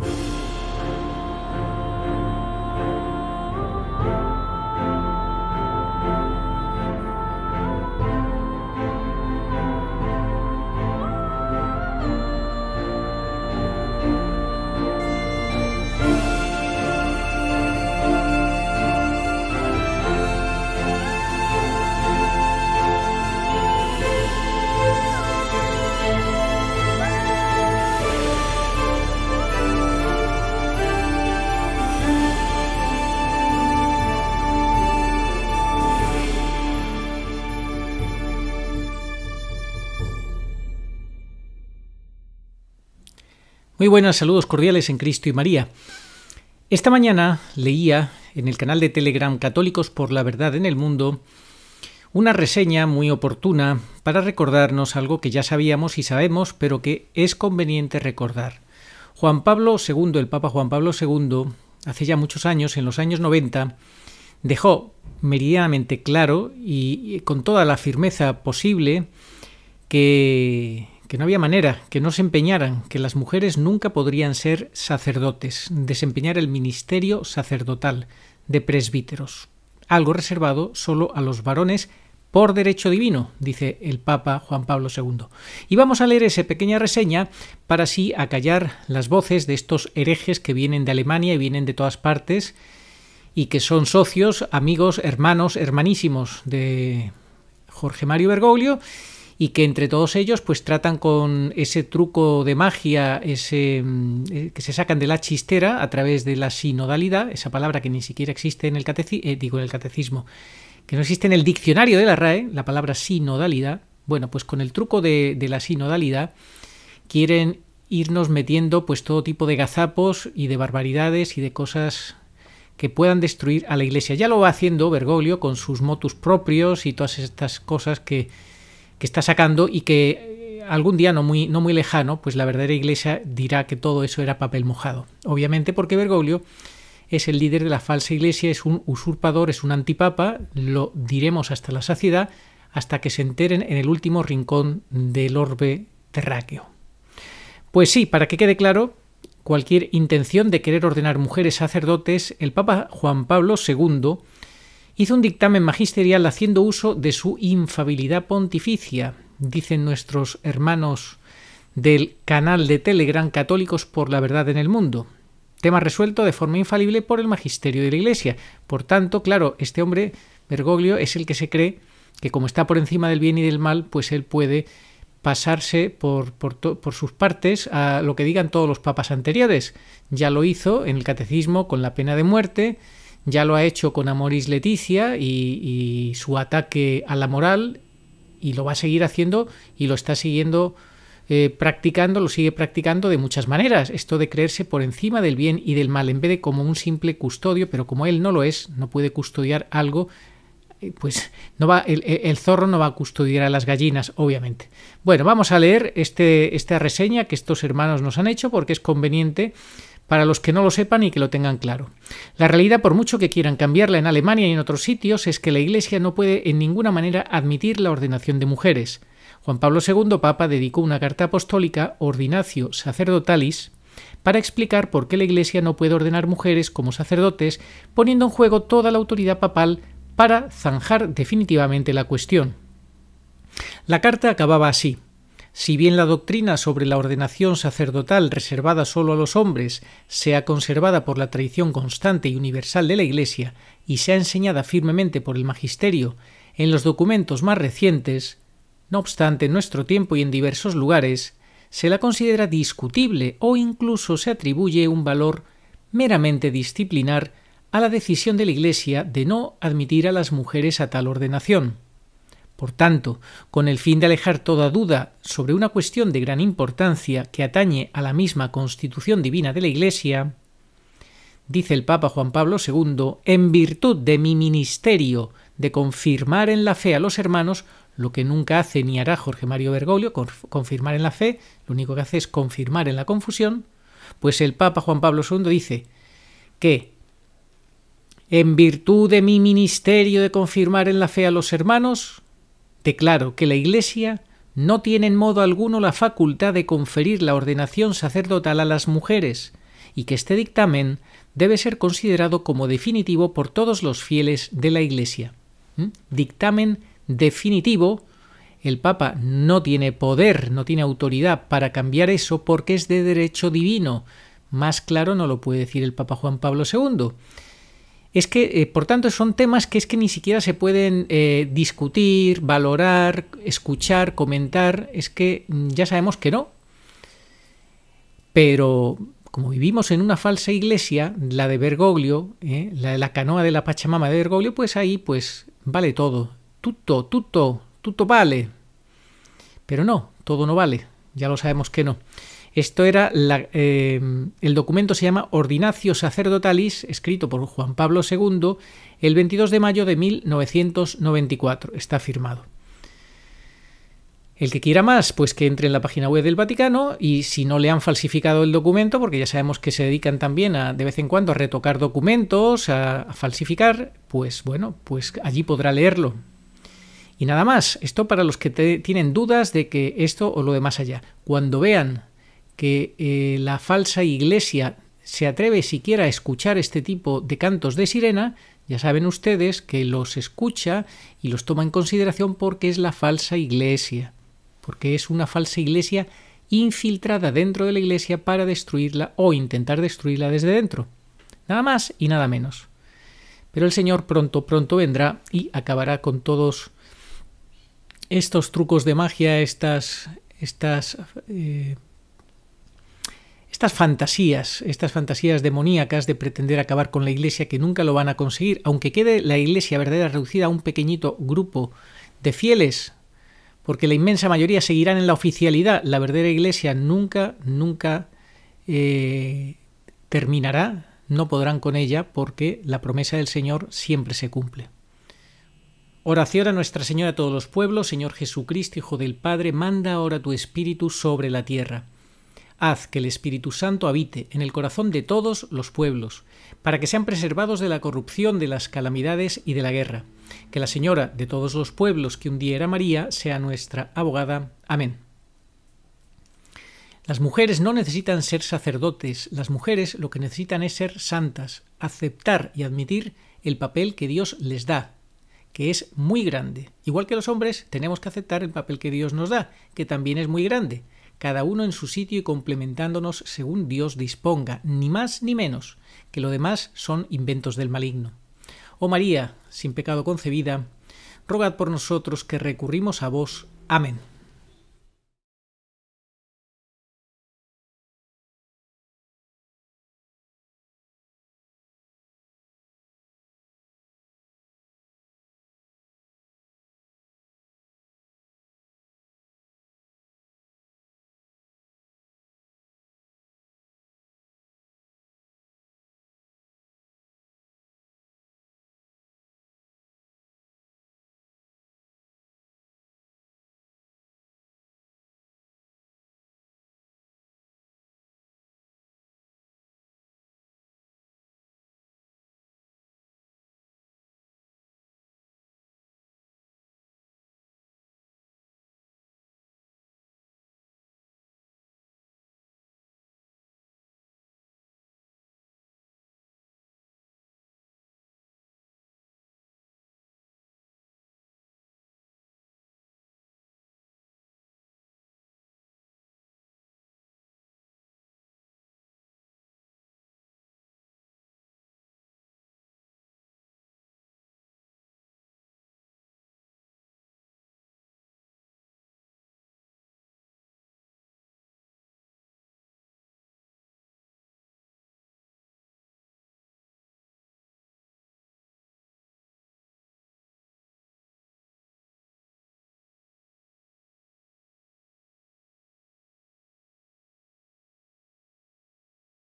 you Muy buenas, saludos cordiales en Cristo y María. Esta mañana leía en el canal de Telegram Católicos por la Verdad en el Mundo una reseña muy oportuna para recordarnos algo que ya sabíamos y sabemos, pero que es conveniente recordar. Juan Pablo II, el Papa Juan Pablo II, hace ya muchos años, en los años 90, dejó meridianamente claro y con toda la firmeza posible que que no había manera, que no se empeñaran, que las mujeres nunca podrían ser sacerdotes, desempeñar el ministerio sacerdotal de presbíteros, algo reservado solo a los varones por derecho divino, dice el Papa Juan Pablo II. Y vamos a leer esa pequeña reseña para así acallar las voces de estos herejes que vienen de Alemania y vienen de todas partes y que son socios, amigos, hermanos, hermanísimos de Jorge Mario Bergoglio y que entre todos ellos pues tratan con ese truco de magia ese, mm, eh, que se sacan de la chistera a través de la sinodalidad, esa palabra que ni siquiera existe en el, eh, digo, en el catecismo, que no existe en el diccionario de la RAE, la palabra sinodalidad, bueno, pues con el truco de, de la sinodalidad quieren irnos metiendo pues todo tipo de gazapos y de barbaridades y de cosas que puedan destruir a la iglesia. Ya lo va haciendo Bergoglio con sus motus propios y todas estas cosas que, está sacando y que eh, algún día no muy, no muy lejano, pues la verdadera iglesia dirá que todo eso era papel mojado. Obviamente porque Bergoglio es el líder de la falsa iglesia, es un usurpador, es un antipapa, lo diremos hasta la saciedad, hasta que se enteren en el último rincón del orbe terráqueo. Pues sí, para que quede claro, cualquier intención de querer ordenar mujeres sacerdotes, el Papa Juan Pablo II hizo un dictamen magisterial haciendo uso de su infabilidad pontificia, dicen nuestros hermanos del canal de Telegram Católicos por la Verdad en el Mundo. Tema resuelto de forma infalible por el magisterio de la Iglesia. Por tanto, claro, este hombre, Bergoglio, es el que se cree que como está por encima del bien y del mal, pues él puede pasarse por, por, sus partes a lo que digan todos los papas anteriores. Ya lo hizo en el catecismo con la pena de muerte, ya lo ha hecho con Amoris Leticia y, su ataque a la moral y lo va a seguir haciendo y lo está siguiendo eh, practicando, lo sigue practicando de muchas maneras. Esto de creerse por encima del bien y del mal, en vez de como un simple custodio, pero como él no lo es, no puede custodiar algo, eh, pues no va, el, zorro no va a custodiar a las gallinas, obviamente. Bueno, vamos a leer este, esta reseña que estos hermanos nos han hecho porque es conveniente para los que no lo sepan y que lo tengan claro. La realidad, por mucho que quieran cambiarla en Alemania y en otros sitios, es que la Iglesia no puede en ninguna manera admitir la ordenación de mujeres. Juan Pablo II, Papa, dedicó una carta apostólica, Ordinatio Sacerdotalis, para explicar por qué la Iglesia no puede ordenar mujeres como sacerdotes, poniendo en juego toda la autoridad papal para zanjar definitivamente la cuestión. La carta acababa así. Si bien la doctrina sobre la ordenación sacerdotal reservada solo a los hombres sea conservada por la tradición constante y universal de la Iglesia y sea enseñada firmemente por el Magisterio en los documentos más recientes, no obstante en nuestro tiempo y en diversos lugares, se la considera discutible o incluso se atribuye un valor meramente disciplinar a la decisión de la Iglesia de no admitir a las mujeres a tal ordenación. Por tanto, con el fin de alejar toda duda sobre una cuestión de gran importancia que atañe a la misma constitución divina de la Iglesia, dice el Papa Juan Pablo II, en virtud de mi ministerio de confirmar en la fe a los hermanos, lo que nunca hace ni hará Jorge Mario Bergoglio, confirmar en la fe, lo único que hace es confirmar en la confusión, pues el Papa Juan Pablo II dice que en virtud de mi ministerio de confirmar en la fe a los hermanos, declaro que la Iglesia no tiene en modo alguno la facultad de conferir la ordenación sacerdotal a las mujeres, y que este dictamen debe ser considerado como definitivo por todos los fieles de la Iglesia. ¿Mm? Dictamen definitivo. El Papa no tiene poder, no tiene autoridad para cambiar eso porque es de derecho divino. Más claro no lo puede decir el Papa Juan Pablo II. Es que, eh, por tanto, son temas que es que ni siquiera se pueden eh, discutir, valorar, escuchar, comentar. Es que mm, ya sabemos que no. Pero como vivimos en una falsa iglesia, la de Bergoglio, eh, la de la canoa de la Pachamama de Bergoglio, pues ahí pues vale todo. Tutto, tutto, tutto vale. Pero no, todo no vale. Ya lo sabemos que no. Esto era em, el documento se llama Ordinatio Sacerdotalis, escrito por Juan Pablo II el 22 de mayo de 1994. Está firmado. El que quiera más, pues que entre en la página web del Vaticano y si no le han falsificado el documento, porque ya sabemos que se dedican también a, de vez en cuando a retocar documentos, a, falsificar, pues bueno, pues allí podrá leerlo. Y nada más, esto para los que tienen dudas de que esto o lo demás más allá. Cuando vean que eh, la falsa iglesia se atreve siquiera a escuchar este tipo de cantos de sirena, ya saben ustedes que los escucha y los toma en consideración porque es la falsa iglesia, porque es una falsa iglesia infiltrada dentro de la iglesia para destruirla o intentar destruirla desde dentro. Nada más y nada menos. Pero el Señor pronto, pronto vendrá y acabará con todos estos trucos de magia, estas, estas eh, estas fantasías, estas fantasías demoníacas de pretender acabar con la Iglesia que nunca lo van a conseguir, aunque quede la Iglesia verdadera reducida a un pequeñito grupo de fieles, porque la inmensa mayoría seguirán en la oficialidad, la verdadera Iglesia nunca, nunca eh, terminará, no podrán con ella porque la promesa del Señor siempre se cumple. Oración a Nuestra Señora a todos los pueblos, Señor Jesucristo, Hijo del Padre, manda ahora tu Espíritu sobre la tierra Haz que el Espíritu Santo habite en el corazón de todos los pueblos, para que sean preservados de la corrupción, de las calamidades y de la guerra. Que la Señora de todos los pueblos que un día era María sea nuestra abogada. Amén. Las mujeres no necesitan ser sacerdotes, las mujeres lo que necesitan es ser santas, aceptar y admitir el papel que Dios les da, que es muy grande. Igual que los hombres, tenemos que aceptar el papel que Dios nos da, que también es muy grande cada uno en su sitio y complementándonos según Dios disponga, ni más ni menos, que lo demás son inventos del maligno. Oh María, sin pecado concebida, rogad por nosotros que recurrimos a vos. Amén.